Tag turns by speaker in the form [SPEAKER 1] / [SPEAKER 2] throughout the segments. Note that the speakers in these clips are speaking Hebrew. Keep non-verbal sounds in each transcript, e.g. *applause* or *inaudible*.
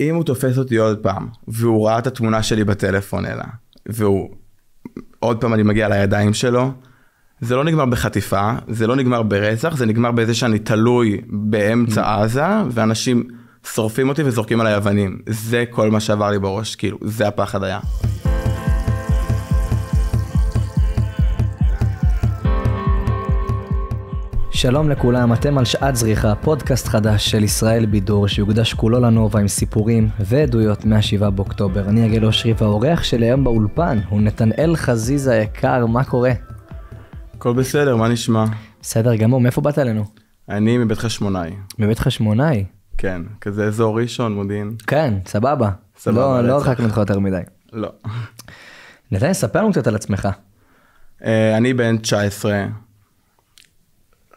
[SPEAKER 1] אם הוא תופס אותי עוד פעם, והוא ראה את התמונה שלי בטלפון אלה, והוא, עוד פעם אני מגיע לידיים שלו, זה לא נגמר בחטיפה, זה לא נגמר ברצח, זה נגמר בזה שאני תלוי באמצע mm. עזה, ואנשים שורפים אותי וזורקים עליי אבנים. זה כל מה שעבר לי בראש, כאילו, זה הפחד היה. שלום
[SPEAKER 2] לכולם, אתם על שעת זריחה, פודקאסט חדש של ישראל בידור, שיוקדש כולו לנובה עם סיפורים ועדויות מ 7 באוקטובר. אני אגיד אושרי והאורח שלי היום באולפן הוא נתנאל חזיזה היקר, מה קורה? הכל בסדר, מה נשמע? בסדר גמור, מאיפה באת
[SPEAKER 1] אלינו? אני מבית חשמונאי.
[SPEAKER 2] מבית חשמונאי?
[SPEAKER 1] כן, כזה אזור ראשון, מודיעין.
[SPEAKER 2] כן, סבבה. סבבה. לא, לא הרחקנו אותך יותר מדי. לא. נתן, ספר לנו קצת
[SPEAKER 1] על עצמך. אה, אני בן 19.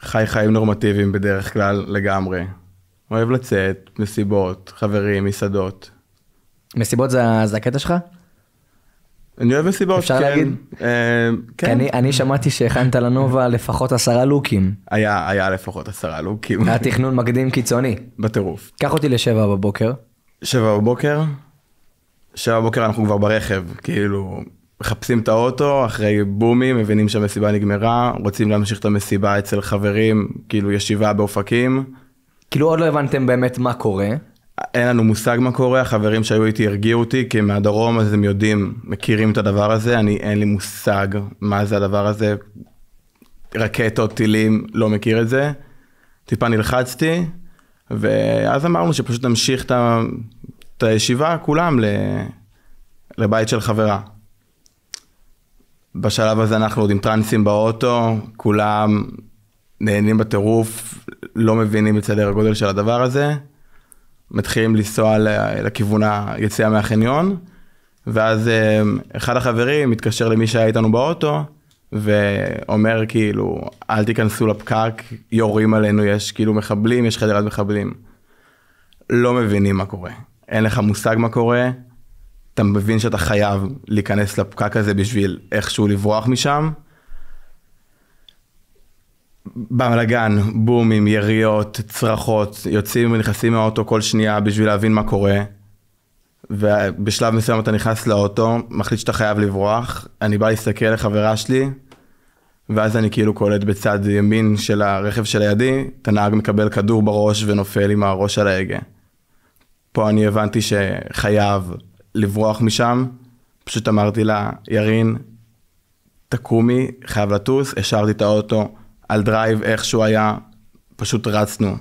[SPEAKER 1] חי חיים נורמטיביים בדרך כלל לגמרי. אוהב לצאת, מסיבות, חברים, מסעדות. מסיבות זה, זה הקטע שלך? אני אוהב מסיבות, אפשר כן. להגיד?
[SPEAKER 2] אה, כן. אני, אני שמעתי שהכנת לנובה לפחות עשרה לוקים. היה, היה
[SPEAKER 1] לפחות עשרה לוקים. היה תכנון מקדים קיצוני.
[SPEAKER 2] בטירוף. קח אותי לשבע
[SPEAKER 1] בבוקר. שבע בבוקר? שבע בבוקר אנחנו כבר ברכב, כאילו, מחפשים את האוטו, אחרי בומים, מבינים שהמסיבה נגמרה, רוצים להמשיך את המסיבה אצל חברים, כאילו ישיבה באופקים. כאילו עוד לא הבנתם באמת מה קורה. אין לנו מושג מה קורה, החברים שהיו איתי הרגיעו אותי, כי מהדרום אז הם יודעים, מכירים את הדבר הזה, אני אין לי מושג מה זה הדבר הזה. רקטות, טילים, לא מכיר את זה. טיפה נלחצתי, ואז אמרנו שפשוט נמשיך את הישיבה כולם לבית של חברה. בשלב הזה אנחנו עוד עם טרנסים באוטו, כולם נהנים בטירוף, לא מבינים את סדר הגודל של הדבר הזה, מתחילים לנסוע לכיוון היציאה מהחניון, ואז אה, אחד החברים מתקשר למי שהיה איתנו באוטו, ואומר כאילו, אל תיכנסו לפקק, יורים עלינו, יש כאילו מחבלים, יש חדרת מחבלים. לא מבינים מה קורה, אין לך מושג מה קורה, אתה מבין שאתה חייב להיכנס לפקק הזה בשביל איכשהו לברוח משם. בלאגן, בומים, יריות, צרחות, יוצאים ונכנסים מהאוטו כל שנייה בשביל להבין מה קורה. ובשלב מסוים אתה נכנס לאוטו, מחליט שאתה חייב לברוח, אני בא להסתכל לחברה שלי, ואז אני כאילו קולט בצד ימין של הרכב שלידי, את הנהג מקבל כדור בראש ונופל עם הראש על ההגה. פה אני הבנתי שחייב לברוח משם, פשוט אמרתי לה, ירין, תקומי, חייב לטוס, השארתי את האוטו על דרייב איך שהוא היה, פשוט רצנו.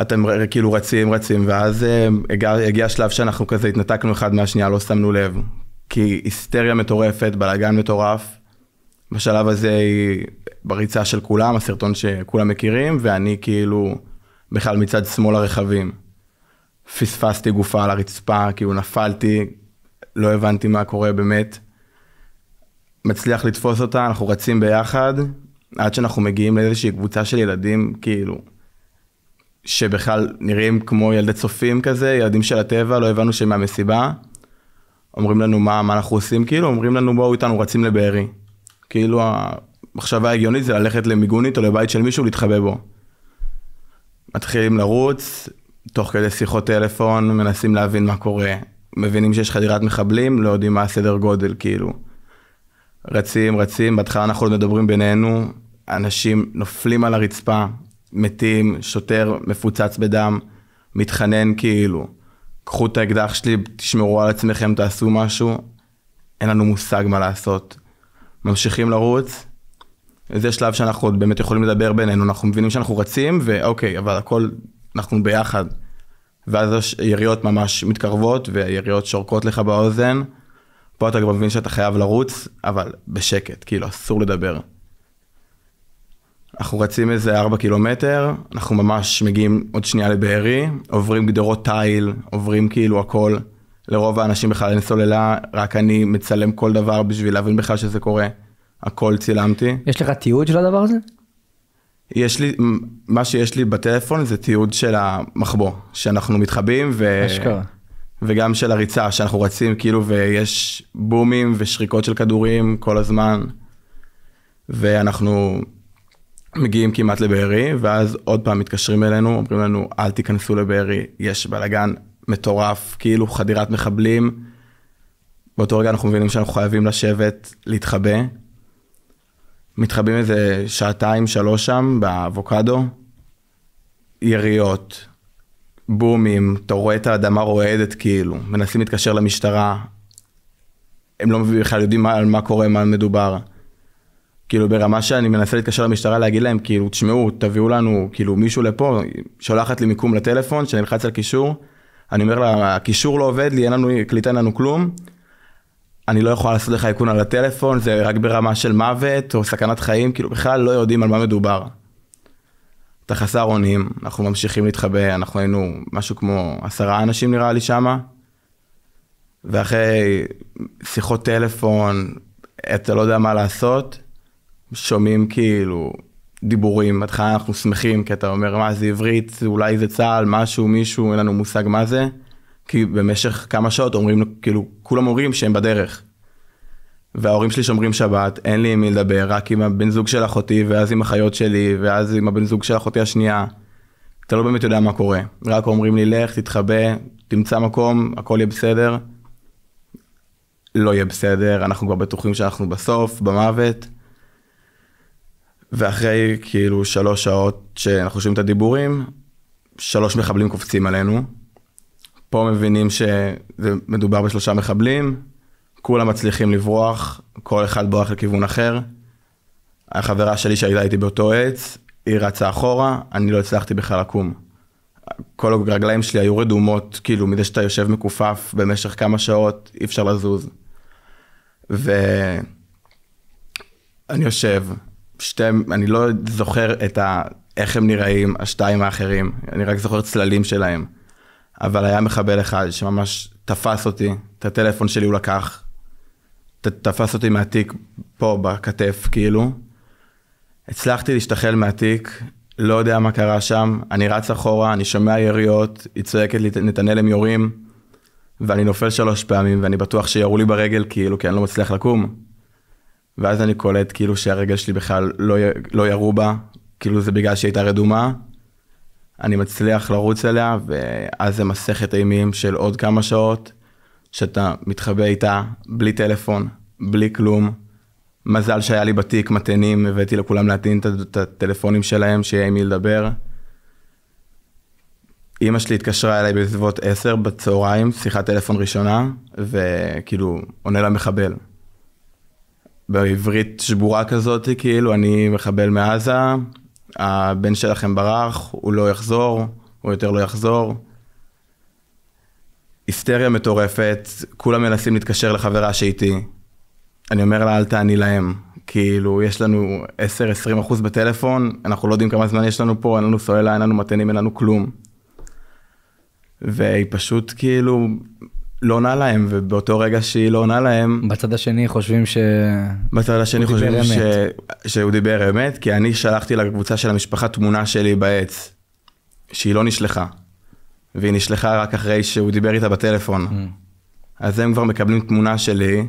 [SPEAKER 1] אתם כאילו רצים, רצים, ואז אה, הגיע, הגיע השלב שאנחנו כזה התנתקנו אחד מהשנייה, לא שמנו לב. כי היסטריה מטורפת, בלאגן מטורף. בשלב הזה היא בריצה של כולם, הסרטון שכולם מכירים, ואני כאילו בכלל מצד שמאל הרכבים. פספסתי גופה על הרצפה, כאילו נפלתי, לא הבנתי מה קורה באמת. מצליח לתפוס אותה, אנחנו רצים ביחד, עד שאנחנו מגיעים לאיזושהי קבוצה של ילדים, כאילו, שבכלל נראים כמו ילדי צופים כזה, ילדים של הטבע, לא הבנו שהם מהמסיבה. אומרים לנו מה, מה אנחנו עושים, כאילו, אומרים לנו בואו איתנו רצים לבארי. כאילו המחשבה ההגיונית זה ללכת למיגונית או לבית של מישהו להתחבא בו. מתחילים לרוץ, תוך כדי שיחות טלפון, מנסים להבין מה קורה. מבינים שיש חדירת מחבלים, לא יודעים מה הסדר גודל, כאילו. רצים, רצים, בהתחלה אנחנו עוד מדברים בינינו, אנשים נופלים על הרצפה, מתים, שוטר מפוצץ בדם, מתחנן כאילו, קחו את האקדח שלי, תשמרו על עצמכם, תעשו משהו, אין לנו מושג מה לעשות. ממשיכים לרוץ, זה שלב שאנחנו עוד באמת יכולים לדבר בינינו, אנחנו מבינים שאנחנו רצים, ואוקיי, אבל הכל אנחנו ביחד. ואז יריות ממש מתקרבות ויריות שורקות לך באוזן. פה אתה כבר מבין שאתה חייב לרוץ, אבל בשקט, כאילו אסור לדבר. אנחנו רצים איזה 4 קילומטר, אנחנו ממש מגיעים עוד שנייה לבארי, עוברים גדרות תיל, עוברים כאילו הכל. לרוב האנשים בכלל אין סוללה, רק אני מצלם כל דבר בשביל להבין בכלל שזה קורה. הכל צילמתי. יש לך תיעוד של הדבר הזה? יש לי, מה שיש לי בטלפון זה תיעוד של המחבוא, שאנחנו מתחבאים ו... וגם של הריצה, שאנחנו רצים כאילו ויש בומים ושריקות של כדורים כל הזמן, ואנחנו מגיעים כמעט לבארי, ואז עוד פעם מתקשרים אלינו, אומרים לנו אל תיכנסו לבארי, יש בלאגן מטורף, כאילו חדירת מחבלים. באותו רגע אנחנו מבינים שאנחנו חייבים לשבת, להתחבא, מתחבאים איזה שעתיים, שלוש שם, באבוקדו, יריות, בומים, אתה רואה את האדמה רועדת כאילו, מנסים להתקשר למשטרה, הם לא בכלל יודעים על מה קורה, מה מדובר. כאילו ברמה שאני מנסה להתקשר למשטרה להגיד להם כאילו תשמעו תביאו לנו כאילו מישהו לפה שולחת לי מיקום לטלפון שאני אלחץ על קישור אני אומר לה הקישור לא עובד לי אין לנו קליטה אין לנו כלום אני לא יכולה לעשות לך איכון על הטלפון, זה רק ברמה של מוות או סכנת חיים, כאילו בכלל לא יודעים על מה מדובר. אתה חסר אונים, אנחנו ממשיכים להתחבא, אנחנו היינו משהו כמו עשרה אנשים נראה לי שמה, ואחרי שיחות טלפון, אתה לא יודע מה לעשות, שומעים כאילו דיבורים, בהתחלה אנחנו שמחים, כי אתה אומר מה זה עברית, אולי זה צה"ל, משהו, מישהו, אין לנו מושג מה זה. כי במשך כמה שעות אומרים, כאילו, כולם אומרים שהם בדרך. וההורים שלי שומרים שבת, אין לי עם מי לדבר, רק עם הבן זוג של אחותי, ואז עם אחיות שלי, ואז עם הבן זוג של אחותי השנייה. אתה לא באמת יודע מה קורה, רק אומרים לי לך, תתחבא, תמצא מקום, הכל יהיה בסדר. לא יהיה בסדר, אנחנו כבר בטוחים שאנחנו בסוף, במוות. ואחרי כאילו שלוש שעות שאנחנו שומעים את הדיבורים, שלוש מחבלים קופצים עלינו. פה מבינים שמדובר בשלושה מחבלים, כולם מצליחים לברוח, כל אחד בורח לכיוון אחר. החברה שלי שהייתה איתי באותו עץ, היא רצה אחורה, אני לא הצלחתי בכלל לקום. כל הרגליים שלי היו רדומות, כאילו מזה שאתה יושב מכופף במשך כמה שעות, אי אפשר לזוז. ואני יושב, שתי, אני לא זוכר את ה... איך הם נראים, השתיים האחרים, אני רק זוכר צללים שלהם. אבל היה מחבל אחד שממש תפס אותי, את הטלפון שלי הוא לקח, ת, תפס אותי מהתיק פה בכתף, כאילו. הצלחתי להשתחל מהתיק, לא יודע מה קרה שם, אני רץ אחורה, אני שומע יריות, היא צועקת לי, נתנאל הם יורים, ואני נופל שלוש פעמים, ואני בטוח שירו לי ברגל, כאילו, כי אני לא מצליח לקום. ואז אני קולט, כאילו, שהרגל שלי בכלל לא, לא ירו בה, כאילו זה בגלל שהיא הייתה רדומה, אני מצליח לרוץ אליה, ואז זה מסכת אימים של עוד כמה שעות, שאתה מתחבא איתה, בלי טלפון, בלי כלום. מזל שהיה לי בתיק מתנים, הבאתי לכולם להטעין את הטלפונים שלהם, שיהיה עם מי לדבר. אימא שלי התקשרה אליי בסביבות 10 בצהריים, שיחת טלפון ראשונה, וכאילו עונה לה מחבל. בעברית שבורה כזאת, כאילו, אני מחבל מעזה, הבן שלכם ברח, הוא לא יחזור, הוא יותר לא יחזור. היסטריה מטורפת, כולם מנסים להתקשר לחברה שאיתי. אני אומר לה, אל תעני להם. כאילו, יש לנו 10-20 אחוז בטלפון, אנחנו לא יודעים כמה זמן יש לנו פה, אין לנו סוללה, אין לנו מתנים, אין לנו כלום. והיא פשוט כאילו לא עונה להם, ובאותו רגע שהיא לא עונה להם... בצד השני חושבים ש... בצד השני חושבים דיבר ש... שהוא דיבר אמת, כי אני שלחתי לקבוצה של המשפחה תמונה שלי בעץ, שהיא לא נשלחה, והיא נשלחה רק אחרי שהוא דיבר איתה בטלפון. Mm. אז הם כבר מקבלים תמונה שלי,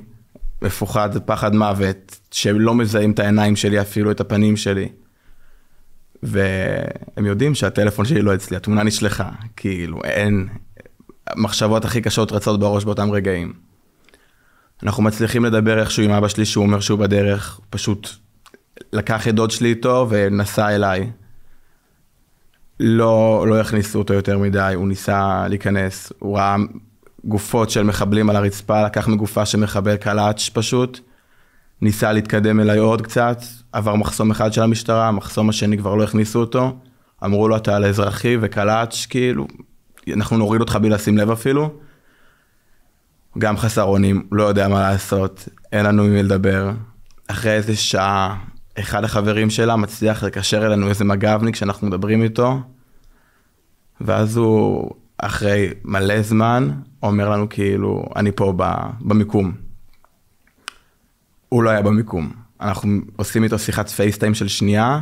[SPEAKER 1] מפוחד, פחד מוות, שהם לא מזהים את העיניים שלי, אפילו את הפנים שלי. והם יודעים שהטלפון שלי לא אצלי, התמונה נשלחה, כאילו אין, המחשבות הכי קשות רצות בראש באותם רגעים. אנחנו מצליחים לדבר איכשהו עם אבא שלי שהוא אומר שהוא בדרך, פשוט לקח את דוד שלי איתו ונסע אליי. לא, לא הכניסו אותו יותר מדי, הוא ניסה להיכנס, הוא ראה גופות של מחבלים על הרצפה, לקח מגופה של מחבל קלאץ' פשוט, ניסה להתקדם אליי עוד קצת, עבר מחסום אחד של המשטרה, המחסום השני כבר לא הכניסו אותו, אמרו לו אתה על אזרחי וקלאץ', כאילו, אנחנו נוריד אותך בלי לשים לב אפילו. גם חסר אונים, לא יודע מה לעשות, אין לנו עם מי לדבר. אחרי איזה שעה, אחד החברים שלה מצליח לקשר אלינו איזה מג"בניק שאנחנו מדברים איתו, ואז הוא, אחרי מלא זמן, אומר לנו כאילו, אני פה במיקום. הוא לא היה במיקום. אנחנו עושים איתו שיחת פייסטיים של שנייה,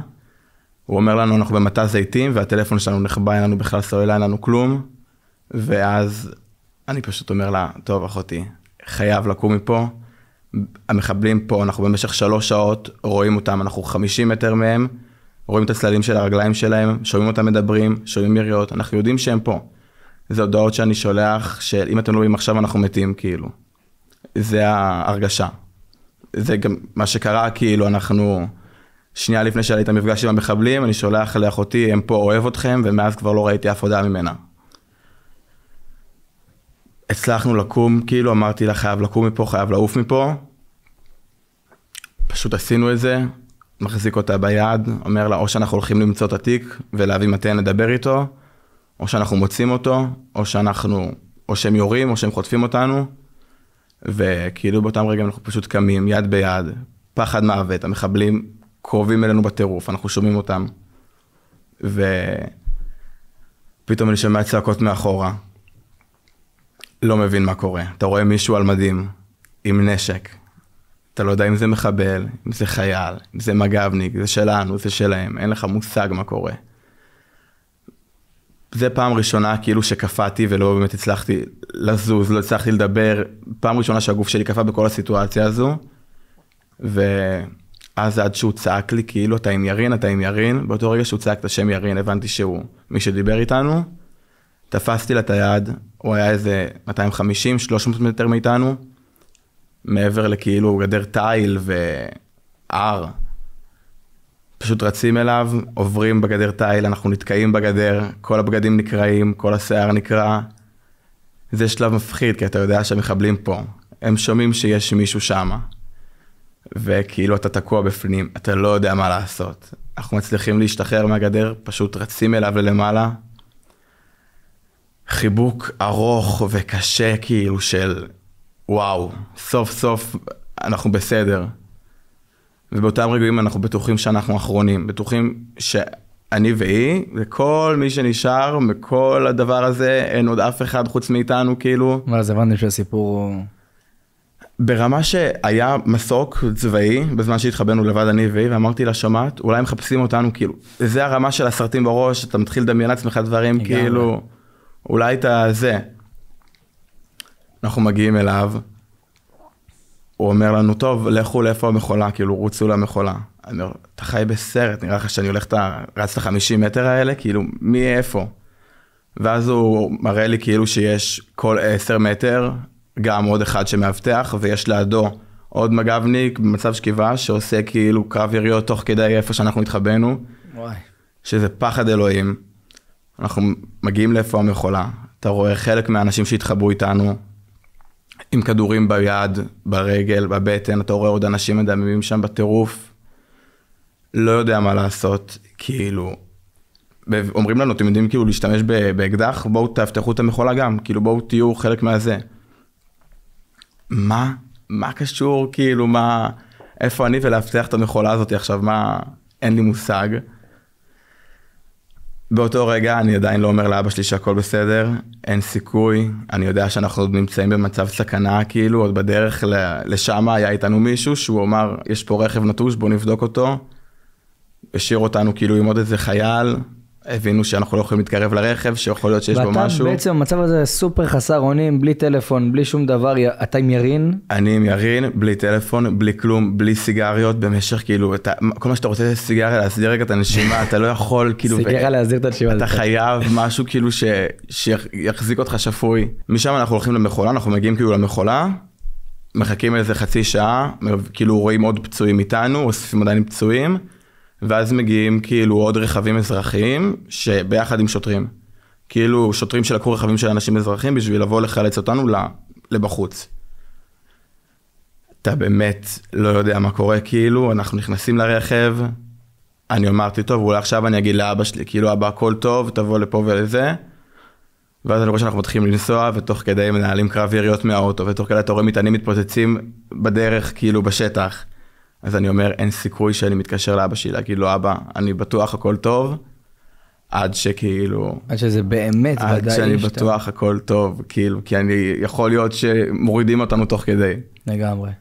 [SPEAKER 1] הוא אומר לנו אנחנו במטע זיתים והטלפון שלנו נחבא אין לנו בכלל סוללה אין לנו כלום. ואז אני פשוט אומר לה טוב אחותי חייב לקום מפה. המחבלים פה אנחנו במשך שלוש שעות רואים אותם אנחנו 50 מטר מהם. רואים את הצללים של הרגליים שלהם שומעים אותם מדברים שומעים יריות אנחנו יודעים שהם פה. זה הודעות שאני שולח שאם אתם לא באים עכשיו אנחנו מתים כאילו. זה ההרגשה. זה גם מה שקרה כאילו אנחנו. שנייה לפני שהיה לי את המפגש עם המחבלים, אני שולח לאחותי, הם פה אוהב אתכם, ומאז כבר לא ראיתי אף הודעה ממנה. הצלחנו לקום, כאילו אמרתי לה, חייב לקום מפה, חייב לעוף מפה. פשוט עשינו את זה, מחזיק אותה ביד, אומר לה, או שאנחנו הולכים למצוא את התיק ולהביא מתן לדבר איתו, או שאנחנו מוצאים אותו, או שאנחנו, או שהם יורים, או שהם חוטפים אותנו. וכאילו באותם רגעים אנחנו פשוט קמים יד ביד, פחד מוות, המחבלים קרובים אלינו בטירוף, אנחנו שומעים אותם. ופתאום אני שומע צעקות מאחורה. לא מבין מה קורה. אתה רואה מישהו על מדים, עם נשק. אתה לא יודע אם זה מחבל, אם זה חייל, אם זה מג"בניק, זה שלנו, זה שלהם, אין לך מושג מה קורה. זה פעם ראשונה כאילו שקפאתי ולא באמת הצלחתי לזוז, לא הצלחתי לדבר, פעם ראשונה שהגוף שלי קפא בכל הסיטואציה הזו. ו... אז עד שהוא צעק לי כאילו אתה עם ירין אתה עם ירין באותו רגע שהוא צעק את השם ירין הבנתי שהוא מי שדיבר איתנו. תפסתי לה את היד הוא היה איזה 250 300 מטר מאיתנו. מעבר לכאילו גדר תיל והר. פשוט רצים אליו עוברים בגדר תיל אנחנו נתקעים בגדר כל הבגדים נקרעים כל השיער נקרע. זה שלב מפחיד כי אתה יודע שהמחבלים פה הם שומעים שיש מישהו שמה. וכאילו אתה תקוע בפנים, אתה לא יודע מה לעשות. אנחנו מצליחים להשתחרר מהגדר, פשוט רצים אליו ללמעלה. חיבוק ארוך וקשה כאילו של וואו, סוף סוף אנחנו בסדר. ובאותם רגעים אנחנו בטוחים שאנחנו אחרונים, בטוחים שאני והיא, וכל מי שנשאר מכל הדבר הזה, אין עוד אף אחד חוץ מאיתנו כאילו. ואז הבנתי שהסיפור הוא... ברמה שהיה מסוק צבאי בזמן שהתחבאנו לבד אני והיא ואמרתי לה שומעת, אולי מחפשים אותנו כאילו זה הרמה של הסרטים בראש אתה מתחיל לדמיין לעצמך דברים כאילו אולי אתה זה. אנחנו מגיעים אליו. הוא אומר לנו טוב לכו לאיפה המכולה כאילו רוצו למכולה. אני אומר אתה חי בסרט נראה לך שאני הולך את רץ את החמישים מטר האלה כאילו מי איפה. ואז הוא מראה לי כאילו שיש כל עשר מטר גם עוד אחד שמאבטח, ויש לידו עוד מג"בניק במצב שכיבה, שעושה כאילו קרב יריות תוך כדי איפה שאנחנו התחבאנו. וואי. שזה פחד אלוהים. אנחנו מגיעים לאיפה המכולה, אתה רואה חלק מהאנשים שהתחבאו איתנו, עם כדורים ביד, ברגל, בבטן, אתה רואה עוד אנשים מדממים שם בטירוף. לא יודע מה לעשות, כאילו, אומרים לנו, אתם יודעים כאילו להשתמש באקדח, בואו תפתחו את המכולה גם, כאילו בואו תהיו חלק מהזה. מה, מה קשור, כאילו, מה, איפה אני ולאבטח את המכולה הזאת עכשיו, מה, אין לי מושג. באותו רגע אני עדיין לא אומר לאבא שלי שהכל בסדר, אין סיכוי, אני יודע שאנחנו עוד נמצאים במצב סכנה, כאילו, עוד בדרך לשם היה איתנו מישהו שהוא אמר, יש פה רכב נטוש, בוא נבדוק אותו. השאיר אותנו כאילו עם עוד איזה חייל, הבינו שאנחנו לא יכולים להתקרב לרכב, שיכול להיות שיש בו משהו. ואתה בעצם
[SPEAKER 2] במצב הזה סופר חסר אונים, בלי טלפון, בלי שום דבר, אתה עם ירין?
[SPEAKER 1] אני עם ירין, בלי טלפון, בלי כלום, בלי סיגריות, במשך כאילו, אתה, כל מה שאתה רוצה זה סיגריה, להסדיר רגע את הנשימה, אתה לא יכול כאילו... סיגריה ו... להסדיר את הנשימה. אתה חייב משהו כאילו ש... שיחזיק אותך שפוי. משם אנחנו הולכים למכולה, אנחנו מגיעים כאילו למכולה, מחכים איזה חצי שעה, כאילו רואים עוד פצועים איתנו, אוספים עדיין פצועים. ואז מגיעים כאילו עוד רכבים אזרחיים, שביחד עם שוטרים. כאילו שוטרים שלקחו רכבים של אנשים אזרחים בשביל לבוא לחלץ אותנו לבחוץ. אתה באמת לא יודע מה קורה, כאילו, אנחנו נכנסים לרכב, אני אמרתי, טוב, אולי עכשיו אני אגיד לאבא שלי, כאילו, אבא, הכל טוב, תבוא לפה ולזה. ואז אני רואה שאנחנו מתחילים לנסוע, ותוך כדי מנהלים קרב יריות מהאוטו, ותוך כדי אתה רואה מטענים מתפוצצים בדרך, כאילו, בשטח. אז אני אומר, אין סיכוי שאני מתקשר לאבא שלי להגיד לו, אבא, אני בטוח הכל טוב, עד שכאילו...
[SPEAKER 2] עד שזה באמת ודאי עד שאני שאתה... בטוח
[SPEAKER 1] הכל טוב, כאילו, כי אני, יכול להיות שמורידים אותנו תוך כדי. לגמרי.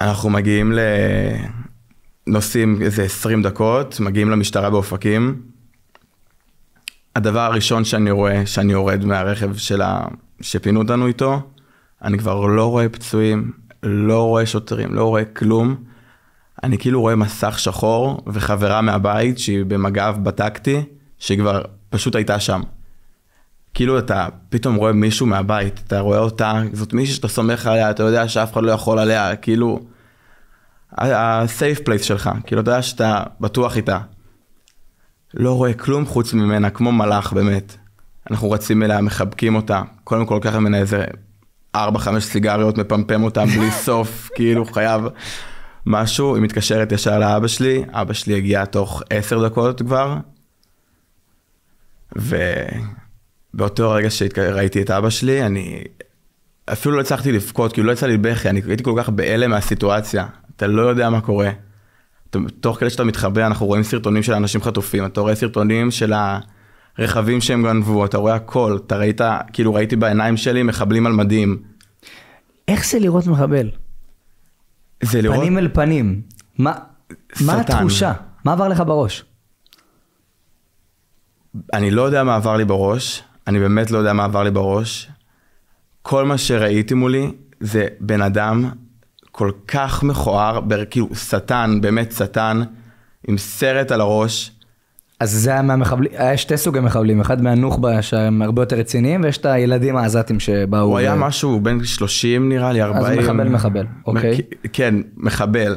[SPEAKER 1] אנחנו מגיעים ל... נוסעים איזה 20 דקות, מגיעים למשטרה באופקים. הדבר הראשון שאני רואה, שאני יורד מהרכב שלה, שפינו אותנו איתו, אני כבר לא רואה פצועים, לא רואה שוטרים, לא רואה כלום. אני כאילו רואה מסך שחור וחברה מהבית שהיא במג"ב בטקטי, כבר פשוט הייתה שם. כאילו אתה פתאום רואה מישהו מהבית, אתה רואה אותה, זאת מישהי שאתה סומך עליה, אתה יודע שאף אחד לא יכול עליה, כאילו... הסייף פלייס שלך, כאילו אתה יודע שאתה בטוח איתה. לא רואה כלום חוץ ממנה, כמו מלאך באמת. אנחנו רצים אליה, מחבקים אותה, קודם כל ככה ממנה איזה ארבע, חמש סיגריות, מפמפם אותם בלי *laughs* סוף, כאילו חייב משהו. היא מתקשרת ישר לאבא שלי, אבא שלי הגיע תוך עשר דקות כבר, ובאותו רגע שראיתי את אבא שלי, אני אפילו לא הצלחתי לבכות, כאילו לא יצא לי בכי, אני הייתי כל כך בהלם מהסיטואציה, אתה לא יודע מה קורה. תוך כדי שאתה מתחבא, אנחנו רואים סרטונים של אנשים חטופים, אתה רואה סרטונים של ה... רכבים שהם גנבו, אתה רואה הכל, אתה ראית, כאילו ראיתי בעיניים שלי מחבלים על מדים.
[SPEAKER 2] איך זה לראות מחבל? זה לראות... פנים אל פנים. מה, סטן. מה התחושה? מה עבר לך בראש?
[SPEAKER 1] אני לא יודע מה עבר לי בראש, אני באמת לא יודע מה עבר לי בראש. כל מה שראיתי מולי זה בן אדם כל כך מכוער, כאילו שטן, באמת שטן, עם סרט על הראש, אז זה היה מהמחבלים, היה שתי סוגי מחבלים, אחד מהנוח'בה שהם הרבה יותר רציניים,
[SPEAKER 2] ויש את הילדים העזתים שבאו. הוא ו... היה משהו
[SPEAKER 1] בין 30 נראה לי, 40. אז מחבל מחבל, אוקיי. כן, מחבל.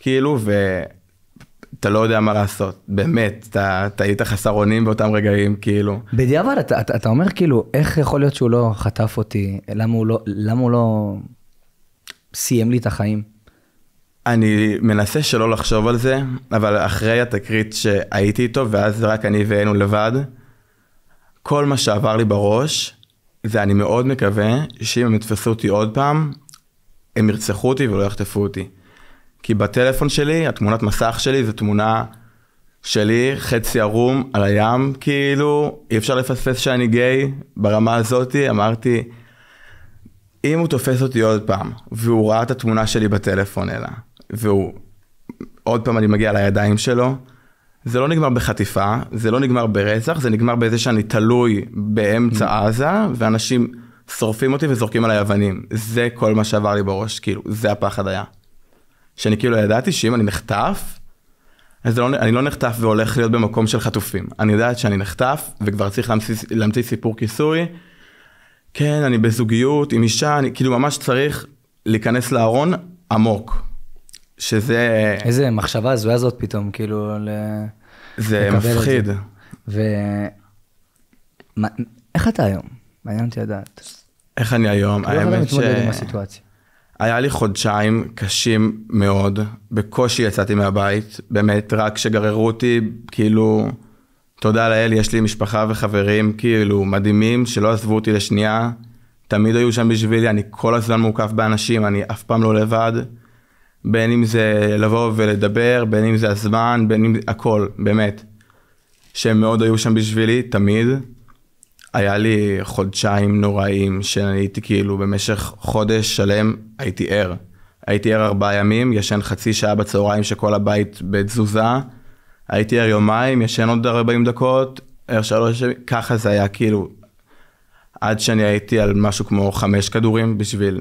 [SPEAKER 1] כאילו, ואתה לא יודע מה לעשות, באמת, אתה, אתה היית חסר אונים באותם רגעים, כאילו.
[SPEAKER 2] בדיעבד, אתה, אתה, אתה אומר כאילו, איך יכול להיות שהוא לא חטף אותי, למה הוא לא, למה הוא לא סיים
[SPEAKER 1] לי את החיים? אני מנסה שלא לחשוב על זה, אבל אחרי התקרית שהייתי איתו, ואז רק אני והיינו לבד, כל מה שעבר לי בראש, זה אני מאוד מקווה שאם הם יתפסו אותי עוד פעם, הם ירצחו אותי ולא יחטפו אותי. כי בטלפון שלי, התמונת מסך שלי זה תמונה שלי, חצי ערום על הים, כאילו, אי אפשר לפספס שאני גיי ברמה הזאתי, אמרתי, אם הוא תופס אותי עוד פעם, והוא ראה את התמונה שלי בטלפון אלא, והוא, עוד פעם אני מגיע לידיים שלו, זה לא נגמר בחטיפה, זה לא נגמר ברצח, זה נגמר בזה שאני תלוי באמצע mm. עזה, ואנשים שורפים אותי וזורקים עליי אבנים. זה כל מה שעבר לי בראש, כאילו, זה הפחד היה. שאני כאילו ידעתי שאם אני נחטף, אז לא, אני לא נחטף והולך להיות במקום של חטופים. אני יודעת שאני נחטף, וכבר צריך להמציא, להמציא סיפור כיסוי. כן, אני בזוגיות עם אישה, אני כאילו ממש צריך להיכנס לארון עמוק. שזה... איזה מחשבה הזויה זאת פתאום, כאילו, ל... זה לקבל מפחיד. את זה.
[SPEAKER 2] ו... מה... איך אתה היום? מעניין אותי לדעת.
[SPEAKER 1] איך אני היום? כאילו האמת ש... איך אתה מתמודד עם הסיטואציה? היה לי חודשיים קשים מאוד, בקושי יצאתי מהבית, באמת, רק כשגררו אותי, כאילו, תודה לאל, יש לי משפחה וחברים, כאילו, מדהימים, שלא עזבו אותי לשנייה, תמיד היו שם בשבילי, אני כל הזמן מוקף באנשים, אני אף פעם לא לבד. בין אם זה לבוא ולדבר, בין אם זה הזמן, בין אם הכל, באמת. שהם מאוד היו שם בשבילי, תמיד. היה לי חודשיים נוראים שאני הייתי כאילו במשך חודש שלם הייתי ער. הייתי ער ארבעה ימים, ישן חצי שעה בצהריים שכל הבית בתזוזה. הייתי ער יומיים, ישן עוד 40 דקות, ער שלוש, ככה זה היה כאילו. עד שאני הייתי על משהו כמו חמש כדורים בשביל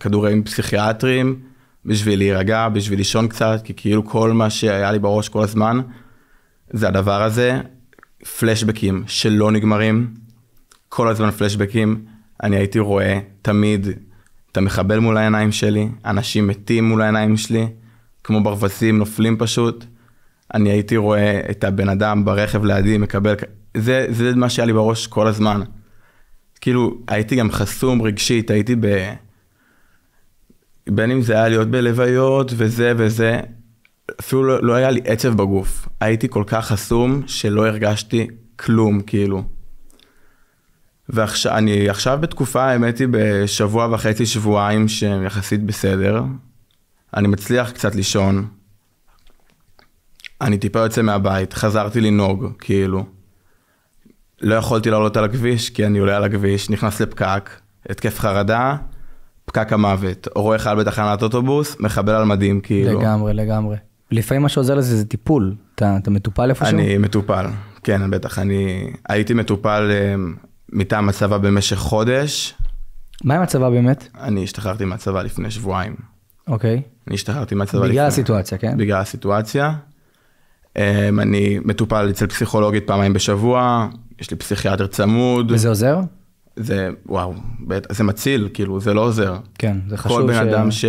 [SPEAKER 1] כדורים פסיכיאטריים. בשביל להירגע, בשביל לישון קצת, כי כאילו כל מה שהיה לי בראש כל הזמן, זה הדבר הזה, פלשבקים שלא נגמרים, כל הזמן פלשבקים, אני הייתי רואה תמיד את המחבל מול העיניים שלי, אנשים מתים מול העיניים שלי, כמו ברווזים נופלים פשוט, אני הייתי רואה את הבן אדם ברכב לידי מקבל, זה, זה מה שהיה לי בראש כל הזמן. כאילו, הייתי גם חסום רגשית, הייתי ב... בין אם זה היה להיות בלוויות וזה וזה, אפילו לא, לא היה לי עצב בגוף. הייתי כל כך חסום שלא הרגשתי כלום, כאילו. ואני עכשיו בתקופה, האמת היא, בשבוע וחצי, שבועיים, שהם יחסית בסדר. אני מצליח קצת לישון. אני טיפה יוצא מהבית, חזרתי לנהוג, כאילו. לא יכולתי לעלות על הכביש, כי אני עולה על הכביש, נכנס לפקק, התקף חרדה, פקק המוות, רואה חייל בתחנת אוטובוס, מחבל על מדים, כאילו.
[SPEAKER 2] לגמרי, לגמרי. לפעמים מה שעוזר לזה זה טיפול. אתה,
[SPEAKER 1] אתה מטופל איפשהו? אני מטופל, כן, בטח. אני הייתי מטופל אמ, מטעם הצבא במשך חודש. מה עם הצבא באמת? אני השתחררתי מהצבא לפני שבועיים. אוקיי. אני השתחררתי מהצבא לפני... בגלל
[SPEAKER 2] הסיטואציה, כן?
[SPEAKER 1] בגלל הסיטואציה. אמ, אני מטופל אצל פסיכולוגית פעמיים בשבוע, יש לי פסיכיאטר צמוד. וזה עוזר? זה וואו, זה מציל, כאילו, זה לא עוזר. כן,
[SPEAKER 2] זה חשוב. כל בן ש... אדם ש...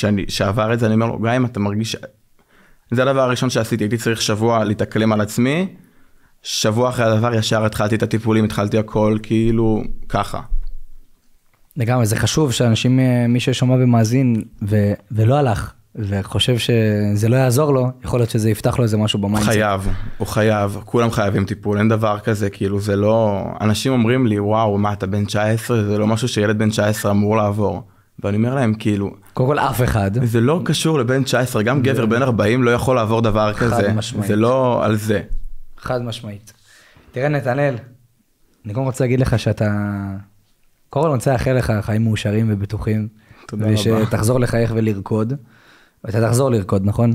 [SPEAKER 1] שאני, שעבר את זה, אני אומר לו, גם אם אתה מרגיש... זה הדבר הראשון שעשיתי, הייתי צריך שבוע להתאקלם על עצמי, שבוע אחרי הדבר ישר התחלתי את הטיפולים, התחלתי הכל, כאילו, ככה.
[SPEAKER 2] לגמרי, זה חשוב שאנשים, אה, מי ששומע ומאזין ו... ולא הלך וחושב שזה לא יעזור לו, יכול להיות שזה יפתח לו איזה משהו במיינדסט. חייב,
[SPEAKER 1] הוא חייב, כולם חייבים טיפול, אין דבר כזה, כאילו זה לא... אנשים אומרים לי, וואו, מה, אתה בן 19? זה לא משהו שילד בן 19 אמור לעבור. ואני אומר להם, כאילו... קודם כל, אף אחד. זה לא קשור לבן 19, גם גבר בן 40 לא יכול לעבור דבר כזה. חד משמעית. זה לא על זה.
[SPEAKER 2] חד משמעית. תראה, נתנאל, אני קודם רוצה להגיד לך שאתה... קודם כל, אני רוצה לאחל לך חיים מאושרים ובטוחים. תודה רבה. ושתחזור לחייך ולרקוד. אתה תחזור לרקוד, נכון?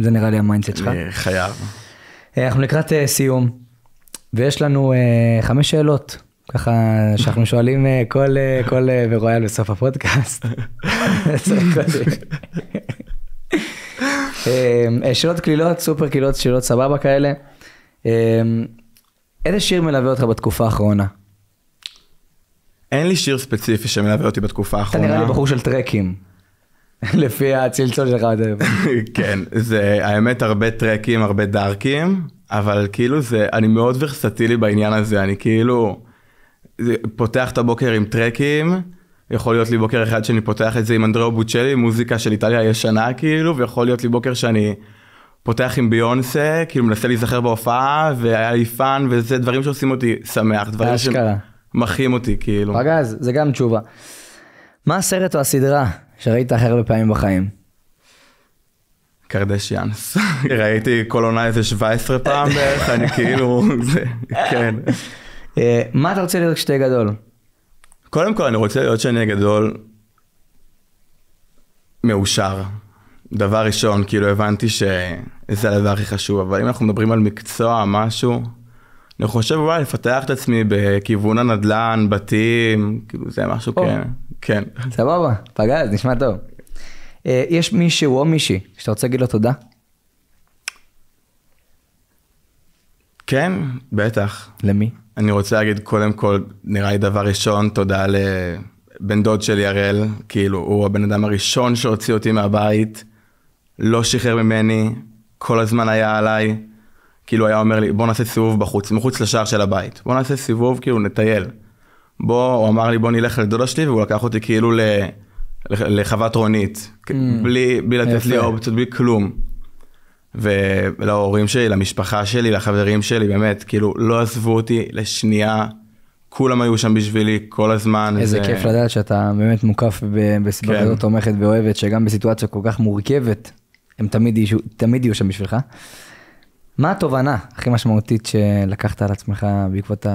[SPEAKER 2] זה נראה לי המיינדסט שלך. אני חייב. אה, אנחנו לקראת אה, סיום, ויש לנו אה, חמש שאלות, ככה שאנחנו שואלים כל, כל ורויאל בסוף הפודקאסט. שאלות קלילות, סופר קלילות, שאלות סבבה כאלה. איזה שיר מלווה אותך בתקופה האחרונה?
[SPEAKER 1] אין לי שיר ספציפי שמלווה אותי בתקופה האחרונה. אתה נראה לי בחור של טרקים. לפי הצלצול שלך *laughs* כן, זה האמת הרבה טרקים, הרבה דארקים, אבל כאילו זה, אני מאוד ורסטילי בעניין הזה, אני כאילו פותח את הבוקר עם טרקים. יכול להיות לי בוקר אחד שאני פותח את זה עם אנדריאו בוצ'לי, מוזיקה של איטליה ישנה כאילו, ויכול להיות לי בוקר שאני פותח עם ביונסה, כאילו מנסה להיזכר בהופעה, והיה לי פאן, וזה דברים שעושים אותי שמח, דברים שמחים אותי כאילו.
[SPEAKER 2] אגב, זה גם תשובה. מה הסרט או הסדרה שראית אחר הרבה פעמים בחיים? קרדשיאנס.
[SPEAKER 1] *laughs* ראיתי כל עונה איזה 17 פעם בערך, אני כאילו, *laughs* זה, כן. אה, מה אתה רוצה להיות כשתהיה גדול? קודם כל, אני רוצה להיות שאני גדול מאושר. דבר ראשון, כאילו הבנתי שזה הדבר הכי חשוב, אבל אם אנחנו מדברים על מקצוע, משהו, אני חושב אולי לפתח את עצמי בכיוון הנדלן, בתים, כאילו זה משהו או. כן,
[SPEAKER 2] כן. סבבה, פגז, נשמע טוב. Uh, יש מישהו או מישהי שאתה רוצה להגיד לו תודה?
[SPEAKER 1] כן, בטח. למי? אני רוצה להגיד קודם כל, נראה לי דבר ראשון, תודה לבן דוד שלי הראל, כאילו, הוא הבן אדם הראשון שהוציא אותי מהבית, לא שחרר ממני, כל הזמן היה עליי. כאילו היה אומר לי, בוא נעשה סיבוב בחוץ, מחוץ לשער של הבית. בוא נעשה סיבוב, כאילו נטייל. בוא, הוא אמר לי, בוא נלך לדודה שלי, והוא לקח אותי כאילו ל... לחוות רונית, mm, בלי, בלי לתת יפה. לי אופציות, בלי כלום. ולהורים שלי, למשפחה שלי, לחברים שלי, באמת, כאילו, לא עזבו אותי לשנייה. כולם היו שם בשבילי כל הזמן. איזה ו... כיף
[SPEAKER 2] לדעת שאתה באמת מוקף בסביבה כן. תומכת ואוהבת, שגם בסיטואציה כל כך מורכבת, הם תמיד יהיו, תמיד יהיו שם בשבילך. מה התובנה הכי משמעותית שלקחת על עצמך בעקבות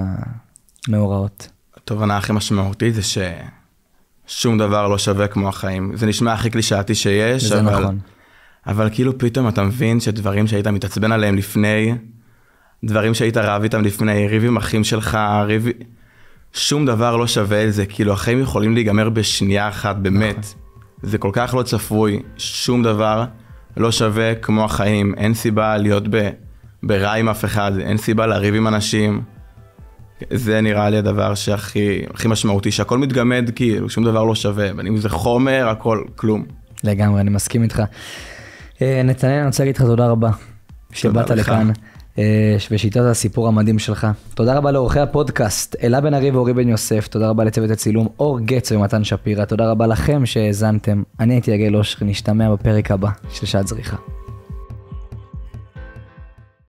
[SPEAKER 2] המאורעות?
[SPEAKER 1] התובנה הכי משמעותית זה ששום דבר לא שווה כמו החיים. זה נשמע הכי קלישאתי שיש, וזה אבל... נכון. אבל כאילו פתאום אתה מבין שדברים שהיית מתעצבן עליהם לפני, דברים שהיית רב איתם לפני, ריב עם אחים שלך, ריב... שום דבר לא שווה את זה, כאילו החיים יכולים להיגמר בשנייה אחת, באמת. נכון. זה כל כך לא צפוי, שום דבר לא שווה כמו החיים, אין סיבה להיות ב... ברע עם אף אחד, אין סיבה לריב עם אנשים. זה נראה לי הדבר שהכי הכי משמעותי, שהכל מתגמד כאילו, שום דבר לא שווה, בין אם זה חומר, הכל, כלום.
[SPEAKER 2] לגמרי, אני מסכים איתך. אה, נתנאל, אני רוצה להגיד לך תודה רבה, שבאת לכאן. אה, ושיטת הסיפור המדהים שלך. תודה רבה לאורחי הפודקאסט, אלה בן ארי ואורי בן יוסף, תודה רבה לצוות הצילום, אור גץ ומתן שפירא, תודה רבה לכם שהאזנתם. אני הייתי יגל אושרי, נשתמע בפרק הבא של שעת זריחה.